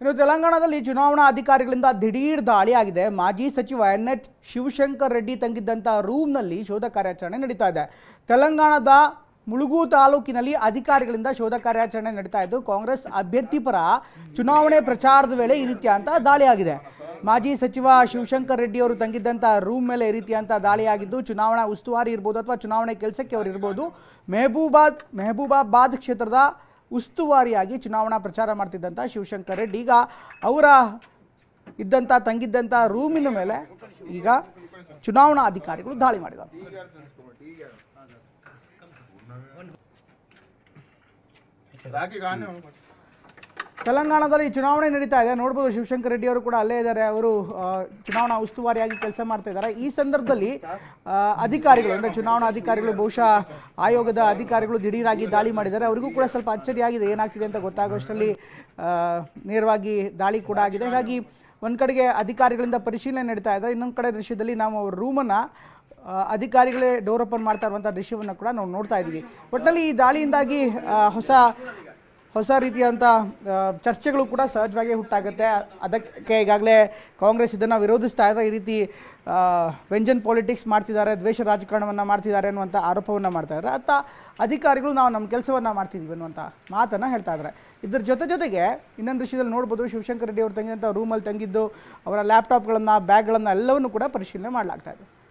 ಇನ್ನು ತೆಲಂಗಾಣದಲ್ಲಿ ಚುನಾವಣಾ ಅಧಿಕಾರಿಗಳಿಂದ ದಿಢೀರ್ ದಾಳಿ ಆಗಿದೆ ಮಾಜಿ ಸಚಿವ ಎನ್ ಎಚ್ ಶಿವಶಂಕರ್ ರೆಡ್ಡಿ ತಂಗಿದ್ದಂಥ ರೂಮ್ನಲ್ಲಿ ಶೋಧ ಕಾರ್ಯಾಚರಣೆ ನಡೀತಾ ಇದೆ ತೆಲಂಗಾಣದ ಮುಳುಗು ತಾಲೂಕಿನಲ್ಲಿ ಅಧಿಕಾರಿಗಳಿಂದ ಶೋಧ ಕಾರ್ಯಾಚರಣೆ ನಡೀತಾ ಇದ್ದು ಕಾಂಗ್ರೆಸ್ ಅಭ್ಯರ್ಥಿ ಪರ ಚುನಾವಣೆ ಪ್ರಚಾರದ ವೇಳೆ ಈ ರೀತಿಯಾದಂಥ ದಾಳಿಯಾಗಿದೆ ಮಾಜಿ ಸಚಿವ ಶಿವಶಂಕರ್ ರೆಡ್ಡಿ ಅವರು ತಂಗಿದ್ದಂಥ ರೂಮ್ ಮೇಲೆ ಈ ರೀತಿಯಂಥ ದಾಳಿಯಾಗಿದ್ದು ಚುನಾವಣಾ ಉಸ್ತುವಾರಿ ಇರ್ಬೋದು ಅಥವಾ ಚುನಾವಣೆ ಕೆಲಸಕ್ಕೆ ಅವರು ಇರ್ಬೋದು ಮೆಹಬೂಬಾದ್ ಮೆಹಬೂಬಾಬಾದ್ ಕ್ಷೇತ್ರದ ಉಸ್ತುವಾರಿಯಾಗಿ ಚುನಾವಣಾ ಪ್ರಚಾರ ಮಾಡ್ತಿದ್ದಂಥ ಶಿವಶಂಕರ್ ರೆಡ್ಡಿ ಈಗ ಅವರ ಇದ್ದಂಥ ತಂಗಿದ್ದಂಥ ರೂಮಿನ ಮೇಲೆ ಈಗ ಚುನಾವಣಾ ಅಧಿಕಾರಿಗಳು ದಾಳಿ ಮಾಡಿದ್ದಾರೆ ತೆಲಂಗಾಣದಲ್ಲಿ ಚುನಾವಣೆ ನಡೀತಾ ಇದೆ ನೋಡ್ಬೋದು ಶಿವಶಂಕರ್ ರೆಡ್ಡಿ ಅವರು ಕೂಡ ಅಲ್ಲೇ ಇದ್ದಾರೆ ಅವರು ಚುನಾವಣಾ ಉಸ್ತುವಾರಿಯಾಗಿ ಕೆಲಸ ಮಾಡ್ತಾ ಇದ್ದಾರೆ ಈ ಸಂದರ್ಭದಲ್ಲಿ ಅಧಿಕಾರಿಗಳು ಅಂದರೆ ಚುನಾವಣಾ ಅಧಿಕಾರಿಗಳು ಬಹುಶಃ ಆಯೋಗದ ಅಧಿಕಾರಿಗಳು ದಿಢೀರಾಗಿ ದಾಳಿ ಮಾಡಿದ್ದಾರೆ ಅವರಿಗೂ ಕೂಡ ಸ್ವಲ್ಪ ಅಚ್ಚರಿಯಾಗಿದೆ ಏನಾಗ್ತಿದೆ ಅಂತ ಗೊತ್ತಾಗುವಷ್ಟರಲ್ಲಿ ನೇರವಾಗಿ ದಾಳಿ ಕೂಡ ಆಗಿದೆ ಹಾಗಾಗಿ ಒಂದು ಕಡೆಗೆ ಅಧಿಕಾರಿಗಳಿಂದ ಪರಿಶೀಲನೆ ನಡೀತಾ ಇದೆ ಇನ್ನೊಂದು ಕಡೆ ದೃಶ್ಯದಲ್ಲಿ ನಾವು ಅವ್ರ ರೂಮನ್ನು ಅಧಿಕಾರಿಗಳೇ ಡೋರ್ ಓಪನ್ ಮಾಡ್ತಾ ಇರುವಂಥ ದೃಶ್ಯವನ್ನು ಕೂಡ ನಾವು ನೋಡ್ತಾ ಇದ್ದೀವಿ ಒಟ್ಟಿನಲ್ಲಿ ಈ ದಾಳಿಯಿಂದಾಗಿ ಹೊಸ ಹೊಸ ರೀತಿಯಂಥ ಚರ್ಚೆಗಳು ಕೂಡ ಸಹಜವಾಗಿ ಹುಟ್ಟಾಗುತ್ತೆ ಅದಕ್ಕೆ ಈಗಾಗಲೇ ಕಾಂಗ್ರೆಸ್ ಇದನ್ನು ವಿರೋಧಿಸ್ತಾ ಇದ್ದಾರೆ ಈ ರೀತಿ ವ್ಯಂಜನ್ ಪಾಲಿಟಿಕ್ಸ್ ಮಾಡ್ತಿದ್ದಾರೆ ದ್ವೇಷ ರಾಜಕಾರಣವನ್ನು ಮಾಡ್ತಿದ್ದಾರೆ ಅನ್ನುವಂಥ ಆರೋಪವನ್ನು ಮಾಡ್ತಾ ಇದ್ದಾರೆ ಅತ್ತ ಅಧಿಕಾರಿಗಳು ನಾವು ನಮ್ಮ ಕೆಲಸವನ್ನು ಮಾಡ್ತಿದ್ದೀವಿ ಅನ್ನುವಂಥ ಮಾತನ್ನು ಹೇಳ್ತಾ ಇದ್ದಾರೆ ಇದ್ರ ಜೊತೆ ಜೊತೆಗೆ ಇನ್ನೊಂದು ವಿಷಯದಲ್ಲಿ ನೋಡ್ಬೋದು ಶಿವಶಂಕರ್ ರೆಡ್ಡಿ ಅವರು ತಂಗಿದಂಥ ರೂಮಲ್ಲಿ ತಂಗಿದ್ದು ಅವರ ಲ್ಯಾಪ್ಟಾಪ್ಗಳನ್ನು ಬ್ಯಾಗ್ಗಳನ್ನು ಎಲ್ಲವನ್ನು ಕೂಡ ಪರಿಶೀಲನೆ ಮಾಡಲಾಗ್ತಾ ಇದೆ